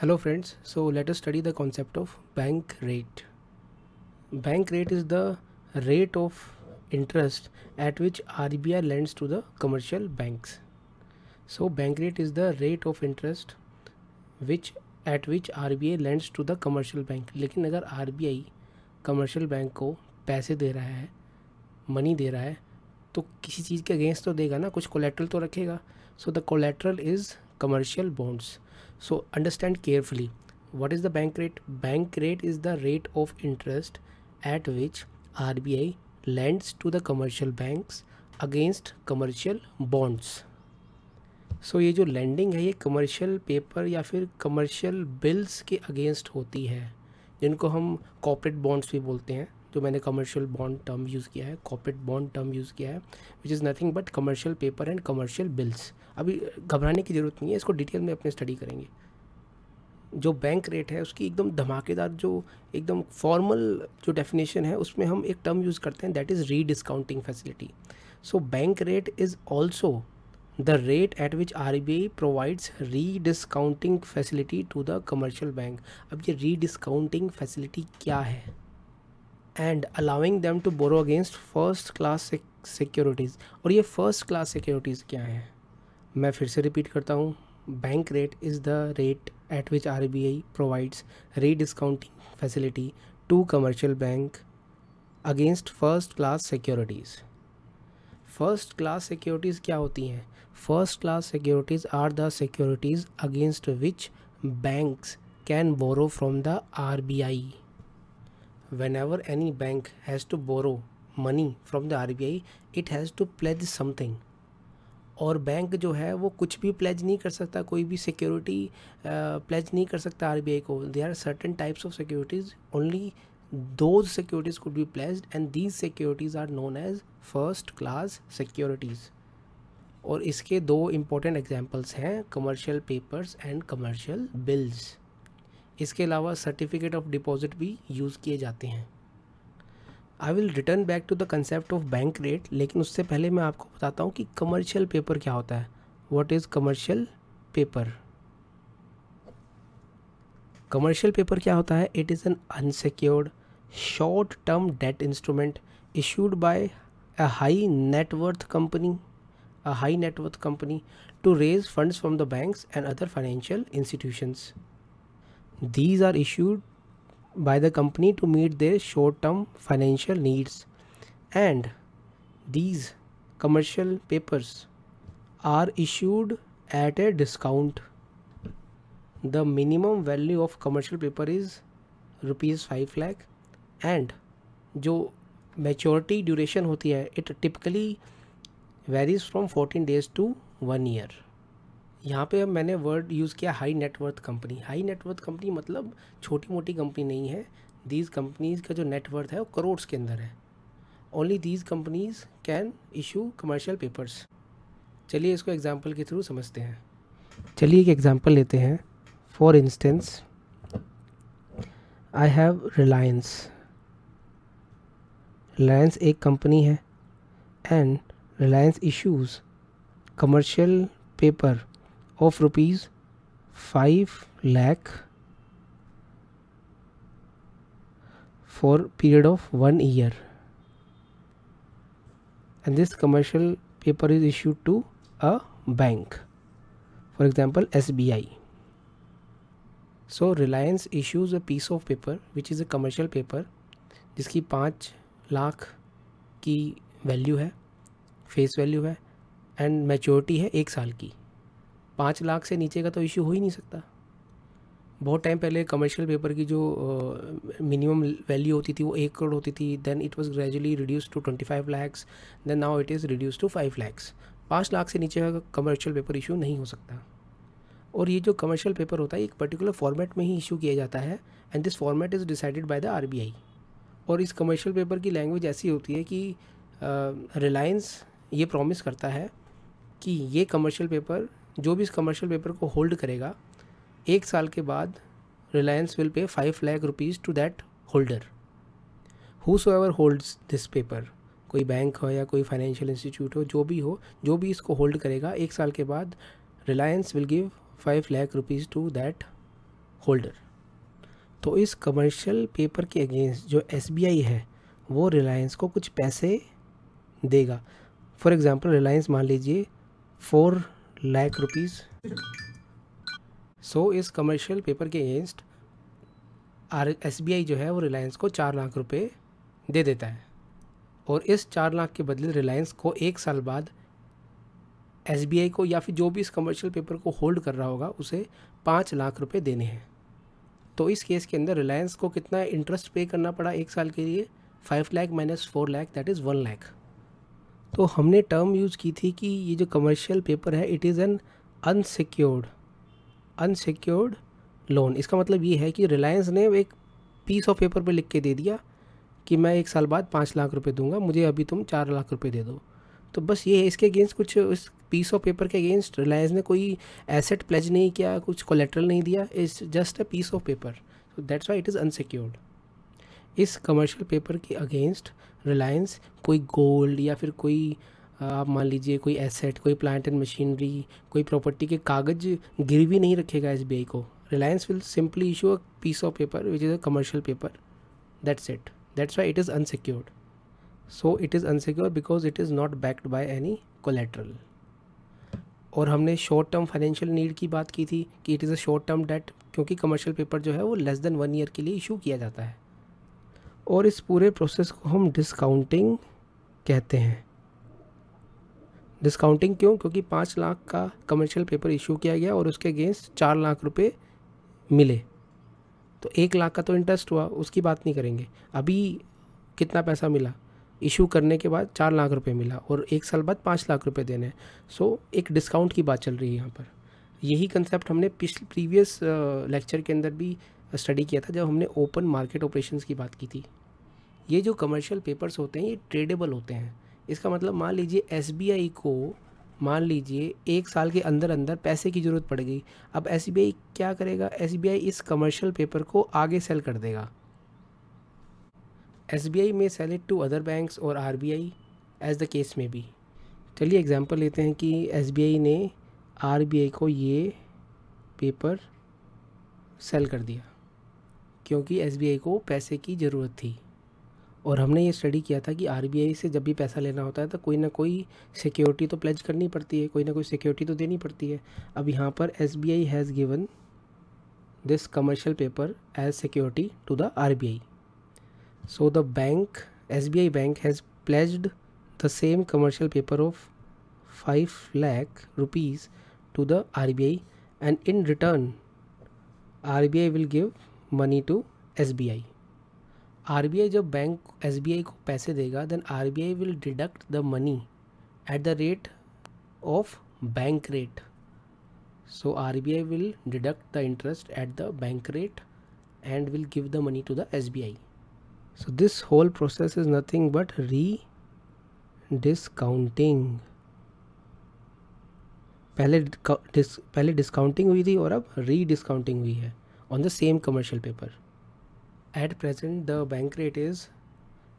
Hello friends, so let us study the concept of bank rate. Bank rate is the rate of interest at which RBI lends to the commercial banks. So bank rate is the rate of interest which at which RBI lends to the commercial bank. लेकिन अगर RBI commercial bank को पैसे दे रहा है money दे रहा है तो किसी चीज़ के अगेंस्ट तो देगा ना कुछ कोलेट्रल तो रखेगा so the collateral is commercial bonds. So understand carefully what is the bank rate? Bank rate is the rate of interest at which RBI lends to the commercial banks against commercial bonds. So so, ये जो landing है ये commercial paper या फिर commercial bills के against होती है जिनको हम कॉपरेट बॉन्ड्स भी बोलते हैं तो मैंने कमर्शियल बॉन्ड टर्म यूज़ किया है कॉपरेट बॉन्ड टर्म यूज़ किया है which is nothing but commercial paper and commercial bills अभी घबराने की ज़रूरत नहीं है इसको डिटेल में अपने स्टडी करेंगे जो बैंक रेट है उसकी एकदम धमाकेदार जो एकदम फॉर्मल जो डेफिनेशन है उसमें हम एक टर्म यूज़ करते हैं that is rediscounting facility so bank rate is also the rate at which R B I provides rediscounting facility to the commercial bank अब ये री डिस्काउंटिंग फैसिलिटी क्या है and allowing them to borrow against first class securities और ये first class securities क्या हैं मैं फिर से रिपीट करता हूँ bank rate is the rate at which R B I provides rediscounting facility to commercial bank against first class securities first class securities क्या होती हैं first class securities are the securities against which banks can borrow from the R B I whenever any bank has to borrow money from the R B I it has to pledge something और bank जो है वो कुछ भी pledge नहीं कर सकता कोई भी सिक्योरिटी प्लेज uh, नहीं कर सकता आर बी आई को दे are certain types of securities only those securities could be pledge and these securities are known as first class securities और इसके दो इम्पोर्टेंट एग्जाम्पल्स हैं commercial papers and commercial bills इसके अलावा सर्टिफिकेट ऑफ डिपॉजिट भी use किए जाते हैं I will return back to the concept of bank rate लेकिन उससे पहले मैं आपको बताता हूँ कि कमर्शियल पेपर क्या होता है what is commercial paper commercial paper क्या होता है it is an unsecured short term debt instrument issued by a high net worth company a high net worth company to raise funds from the banks and other financial institutions These are issued by the company to meet their short term financial needs, and these commercial papers are issued at a discount. The minimum value of commercial paper is rupees 5 lakh and जो maturity duration होती it typically varies from 14 days to 1 year. यहाँ पे अब मैंने word use किया high net worth company high net worth company मतलब छोटी मोटी कंपनी नहीं है दीज कंपनीज़ का जो नेटवर्थ है वो करोड़्स के अंदर है only these companies can issue commercial papers चलिए इसको एग्ज़ाम्पल के थ्रू समझते हैं चलिए एक एग्ज़ाम्पल लेते हैं for instance I have Reliance Reliance एक कंपनी है and Reliance issues commercial paper of rupees 5 lakh for period of 1 year and this commercial paper is issued to a bank for example SBI so Reliance issues a piece of paper which is a commercial paper जिसकी पाँच लाख की value है face value है and maturity है एक साल की पाँच लाख से नीचे का तो इशू हो ही नहीं सकता बहुत टाइम पहले कमर्शियल पेपर की जो मिनिमम वैल्यू होती थी वो एक करोड़ होती थी then it was gradually reduce to twenty five lakhs then now it is reduce to five lakhs पाँच लाख से नीचे का कमर्शियल पेपर इशू नहीं हो सकता और ये जो कमर्शियल पेपर होता है एक पर्टिकुलर फॉर्मेट में ही इशू किया जाता है and this format is decided by the R और इस कमर्शियल पेपर की लैंग्वेज ऐसी होती है कि रिलायंस ये प्रॉमिस करता है कि ये कमर्शियल पेपर जो भी इस कमर्शियल पेपर को होल्ड करेगा एक साल के बाद Reliance will pay five lakh rupees to that holder whosoever holds this paper कोई बैंक हो या कोई फाइनेंशियल इंस्टीट्यूट हो जो भी हो जो भी इसको होल्ड करेगा एक साल के बाद Reliance will give five lakh rupees to that holder तो इस कमर्शियल पेपर के अगेंस्ट जो एस है वो रिलायंस को कुछ पैसे देगा फॉर एग्ज़ाम्पल रिलायंस मान लीजिए फोर lakh रुपीस सो इस कमर्शियल पेपर के अगेंस्ट आर एस जो है वो रिलायंस को चार लाख रुपए दे देता है और इस चार लाख के बदले रिलायंस को एक साल बाद एस को या फिर जो भी इस कमर्शियल पेपर को होल्ड कर रहा होगा उसे पाँच लाख रुपए देने हैं तो इस केस के अंदर रिलायंस को कितना इंटरेस्ट पे करना पड़ा एक साल के लिए five lakh minus four lakh that is one lakh तो हमने टर्म यूज़ की थी कि ये जो कमर्शियल पेपर है it is an unsecured unsecured loan इसका मतलब ये है कि रिलायंस ने एक पीस ऑफ पेपर पे लिख के दे दिया कि मैं एक साल बाद पाँच लाख रुपए दूंगा मुझे अभी तुम चार लाख रुपए दे दो तो बस ये है इसके अगेंस्ट कुछ इस पीस ऑफ पेपर के अगेंस्ट रिलायंस ने कोई एसेट प्लेज नहीं किया कुछ कोलेट्रल नहीं दिया is just a piece of paper so that's why it is unsecured इस कमर्शियल पेपर के अगेंस्ट रिलायंस कोई गोल्ड या फिर कोई आप मान लीजिए कोई एसेट कोई प्लांट एंड मशीनरी कोई प्रॉपर्टी के कागज गिरवी नहीं रखेगा एस को Reliance will simply issue a piece of paper which is a commercial paper that's it that's why it is unsecured so it is unsecure because it is not backed by any collateral और हमने short term financial need की बात की थी कि it is a short term debt क्योंकि commercial paper जो है वो लेस देन वन ईयर के लिए इशू किया जाता है और इस पूरे प्रोसेस को हम डिस्काउंटिंग कहते हैं डिस्काउंटिंग क्यों क्योंकि पाँच लाख का कमर्शियल पेपर इशू किया गया और उसके अगेंस्ट चार लाख रुपए मिले तो एक लाख का तो इंटरेस्ट हुआ उसकी बात नहीं करेंगे अभी कितना पैसा मिला इशू करने के बाद चार लाख रुपए मिला और एक साल बाद पाँच लाख रुपए देने हैं सो एक डिस्काउंट की बात चल रही है यहाँ पर यही कंसेप्ट हमने पिछले प्रीवियस लेक्चर के अंदर भी स्टडी किया था जब हमने ओपन मार्केट ऑपरेशंस की बात की थी ये जो कमर्शियल पेपर्स होते हैं ये ट्रेडेबल होते हैं इसका मतलब मान लीजिए एस को मान लीजिए एक साल के अंदर अंदर पैसे की ज़रूरत पड़ गई अब एस क्या करेगा एस इस कमर्शियल पेपर को आगे सेल कर देगा एस बी आई में sell it to other banks और R B I as the case में भी चलिए एग्जाम्पल लेते हैं कि एस बी आई ने आर बी आई को ये पेपर सेल कर दिया क्योंकि एस को पैसे की ज़रूरत थी और हमने ये स्टडी किया था कि आर से जब भी पैसा लेना होता है तो कोई ना कोई सिक्योरिटी तो प्लेज करनी पड़ती है कोई ना कोई सिक्योरिटी तो देनी पड़ती है अब यहाँ पर S has given this commercial paper as security to the R so the bank S bank has pledge the same commercial paper of five lakh rupees to the R B I and in return R B I will give money to S B B I R I जब bank S B I को पैसे देगा then R B I will deduct the money at the rate of bank rate so R B I will deduct the interest at the bank rate and will give the money to the S B I so this whole process is nothing but rediscounting पहले discounting हुई थी और अब री discounting हुई है on the same commercial paper. At present, the bank rate is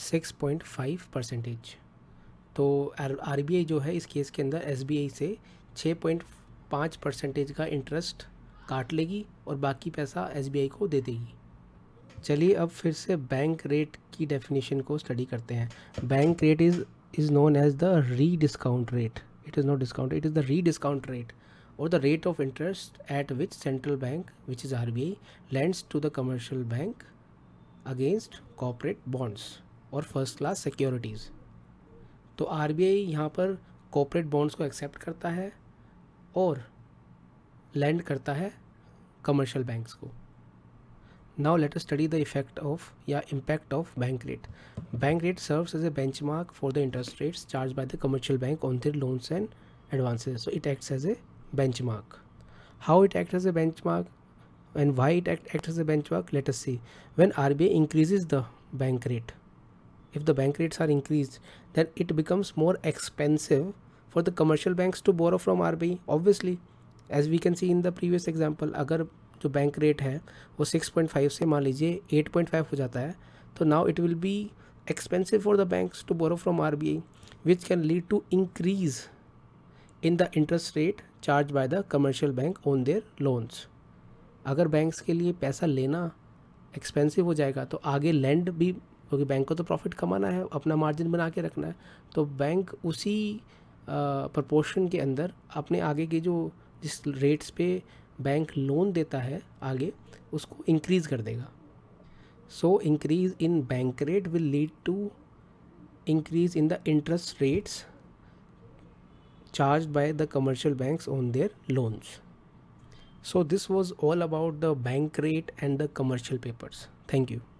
6.5 percentage तो R B I जो है इस केस के अंदर एस बी आई से छः पॉइंट पाँच परसेंटेज का इंटरेस्ट काट लेगी और बाकी पैसा एस बी आई को दे देगी चलिए अब फिर से बैंक रेट की डेफिनेशन को स्टडी करते हैं bank rate is is known as the rediscount rate it is not discount it is the rediscount rate और the rate of interest at which central bank which is R B I lends to the commercial bank against corporate bonds और first class securities तो R B I यहाँ पर cooperate bonds को accept करता है और lend करता है कमर्शियल बैंक्स को now let study the effect of या impact of bank rate bank rate serves as a benchmark for the interest rates charge by the commercial bank on their loans and advances so it acts as a benchmark. How it acts as a benchmark and why it acts act as a benchmark, let us see. When RBI increases the bank rate, if the bank rates are increased, then it becomes more expensive for the commercial banks to borrow from RBI. Obviously, as we can see in the previous example, अगर जो bank rate है वो 6.5 से मान लीजिए 8.5 हो जाता है तो now it will be expensive for the banks to borrow from R B I which can lead to increase in the interest rate charge by the commercial bank on their loans अगर banks के लिए पैसा लेना expensive हो जाएगा तो आगे land भी क्योंकि बैंक को तो प्रॉफिट कमाना है अपना मार्जिन बना के रखना है तो बैंक उसी प्रपोर्शन के अंदर अपने आगे के जो जिस रेट्स पे बैंक लोन देता है आगे उसको इंक्रीज़ कर देगा so increase in bank rate will lead to increase in the interest rates charged by the commercial banks on their loans. So this was all about the bank rate and the commercial papers. Thank you.